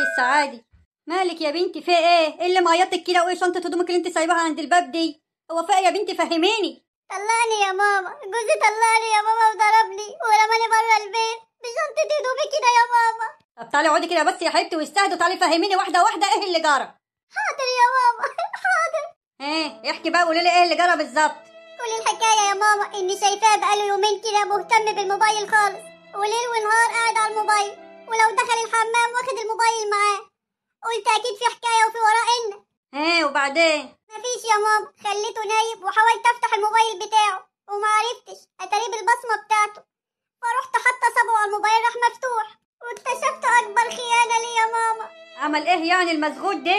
زي السعادي مالك يا بنتي في ايه؟ ايه اللي معيطك كده وايه شنطه هدومك اللي انت سايباها عند الباب دي؟ هو يا بنتي فهميني طلعني يا ماما جوزي طلعني يا ماما وضربني ورماني بره البيت بشنطه هدومي كده يا ماما طب تعالي اقعدي كده بس يا حبيبتي واستهدي وتعالي فهميني واحده واحده ايه اللي جرى حاضر يا ماما حاضر ايه احكي بقى قولي لي ايه اللي جرى بالظبط قولي الحكايه يا ماما اني شايفاه بقاله يومين كده مهتم بالموبايل خالص وليل ونهار قاعد على الموبايل ولو دخل الحمام واخد الموبايل معاه قلت اكيد في حكايه وفي وراه ان ايه وبعدين مفيش يا ماما خليته نايم وحاولت افتح الموبايل بتاعه وما عرفتش اتاريه بالبصمه بتاعته فروحت حاطه صبعه على الموبايل راح مفتوح واكتشفت اكبر خيانه لي يا ماما عمل ايه يعني المزغوت ده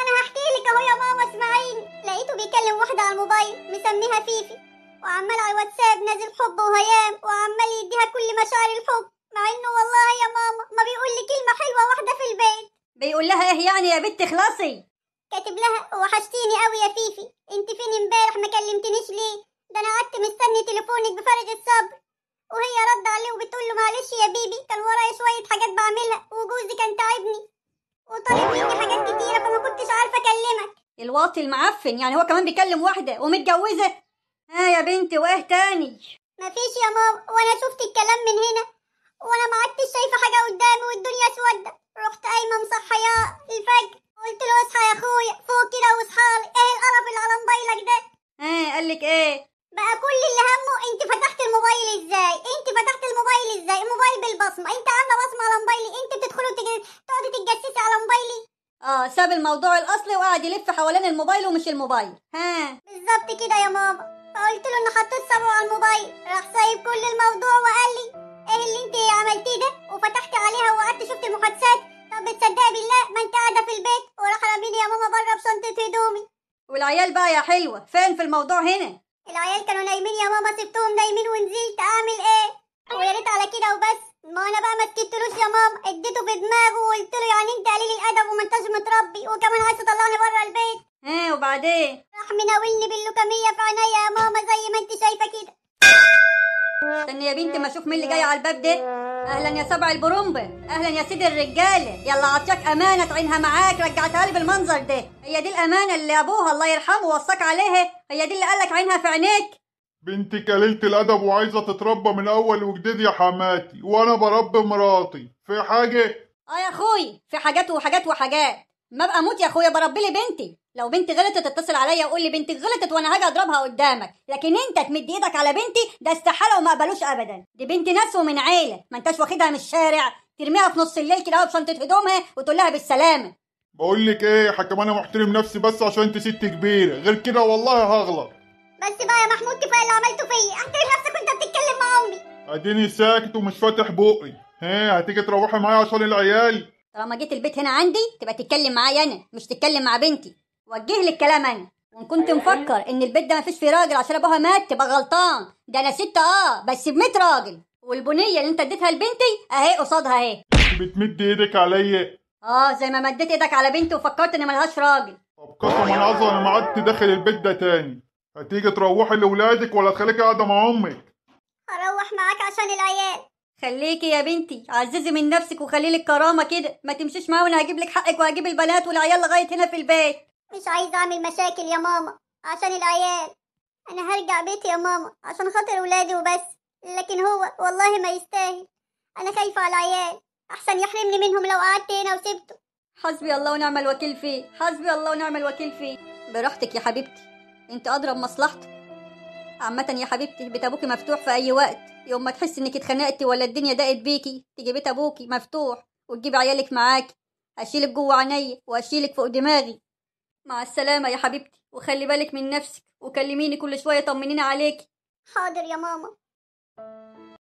انا هحكي لك اهو يا ماما اسمعيني لقيته بيكلم واحده على الموبايل مسميها فيفي وعمال على الواتساب نازل حب وهيام وعمال يديها كل مشاعر الحب مع انه والله بيقول لي كلمة حلوة واحدة في البيت بيقول لها ايه يعني يا بنت اخلصي كاتب لها وحشتيني قوي يا فيفي انت فين امبارح ما كلمتنيش ليه ده انا قعدت مستني تليفونك بفرج الصبر وهي رد عليه وبتقول له معلش يا بيبي كان ورايا شوية حاجات بعملها وجوزي كان تعبني وطالب مني حاجات كتيرة فما كنتش عارفة أكلمك الواطي المعفن يعني هو كمان بيكلم واحدة ومتجوزة ها آه يا بنتي وإيه تاني مفيش يا ماما وأنا شفت الكلام من هنا وانا ما عدتش شايفه حاجه قدامي والدنيا اسوده رحت قايمه مصحياه الفجر قلت له اصحى يا اخويا فوق كده واصحالي ايه القرف اللي على موبايلك ده ايه لك ايه بقى كل اللي همه انت فتحت الموبايل ازاي انت فتحت الموبايل ازاي الموبايل بالبصمه انت عامله بصمه على موبايلي انت بتدخلي تقعدي تتجسسي على موبايلي اه ساب الموضوع الاصلي وقعد يلف حوالين الموبايل ومش الموبايل ها بالظبط كده يا ماما فقلت له ان حطيت صبعه على الموبايل راح سايب كل الموضوع وقال لي والعيال بقى يا حلوه فين في الموضوع هنا العيال كانوا نايمين يا ماما سبتهم نايمين ونزلت اعمل ايه ويا ريت على كده وبس ما انا بقى ما سكتلوش يا ماما اديته في دماغه وقلت له يعني انت قليل الادب وما انتش متربي وكمان عايز تطلعني بره البيت ايه وبعدين راح مناولني باللوكاميه في عينيا يا ماما زي ما انت شايفه كده بنت ما اشوف مين اللي جاي على الباب ده اهلا يا سبع البرومبه اهلا يا سيد الرجاله يلا عطيك امانه تعينها معاك رجعتها لي بالمنظر ده هي دي الامانه اللي ابوها الله يرحمه وصاك عليها هي دي اللي قالك عينها في عينيك بنتي قليلة الأدب وعايزة تتربى من أول وجديد يا حماتي وأنا بربي مراتي في حاجة؟ آه يا أخوي في حاجات وحاجات وحاجات ما بقى موت يا أخويا بربي لي بنتي لو بنتي غلطت اتصل عليا وقول لي بنتك غلطت وانا هاجي اضربها قدامك لكن انت تمد ايدك على بنتي ده استحاله وما اقبلوش ابدا دي بنت ناس ومن عيله ما انتش واخدها من الشارع ترميها في نص الليل كده بشنطه هدومها وتقول لها بالسلامه بقول لك ايه حكم انا محترم نفسي بس عشان انت ست كبيره غير كده والله هغلط بس بقى يا محمود كفايه اللي عملته فيا احترم نفسك وانت بتتكلم مع امي اديني ساكت ومش فاتح بقي ها هتيجي تروحي معايا عشان العيال طالما جيت البيت هنا عندي تبقى تتكلم معايا انا مش تتكلم مع بنتي وجه لي الكلام انا وان كنت أيوة. مفكر ان البيت ده مفيش فيه راجل عشان ابوها مات تبقى غلطان ده انا ست اه بس ب 100 راجل والبنيه اللي انت اديتها لبنتي اهي قصادها اهي بتمد ايدك عليا اه زي ما مديت ايدك على بنتي وفكرت ان ملهاش راجل طب كتر من عظمه انا ما عدت داخل البيت ده تاني هتيجي تروحي لاولادك ولا تخليكي قاعده مع امك هروح معاك عشان العيال خليكي يا بنتي عززي من نفسك وخليلك كرامه كده ما تمشيش معايا وانا هجيب لك حقك وهجيب البنات والعيال لغايه هنا في البيت مش عايز اعمل مشاكل يا ماما عشان العيال انا هرجع بيتي يا ماما عشان خاطر ولادي وبس لكن هو والله ما يستاهل انا خايفه على العيال احسن يحرمني منهم لو قعدت هنا وسبته حسبي الله ونعم الوكيل فيه حسبي الله ونعم الوكيل فيه براحتك يا حبيبتي انت اضرب مصلحتك عامة يا حبيبتي بيت ابوكي مفتوح في اي وقت يوم ما تحسي انك اتخنقتي ولا الدنيا ضاقت بيكي تيجي بيت ابوكي مفتوح وتجيبي عيالك معاكي أشيلك جوه عينيا وأشيلك فوق دماغي مع السلامة يا حبيبتي وخلي بالك من نفسك وكلميني كل شوية طمنيني عليكي حاضر يا ماما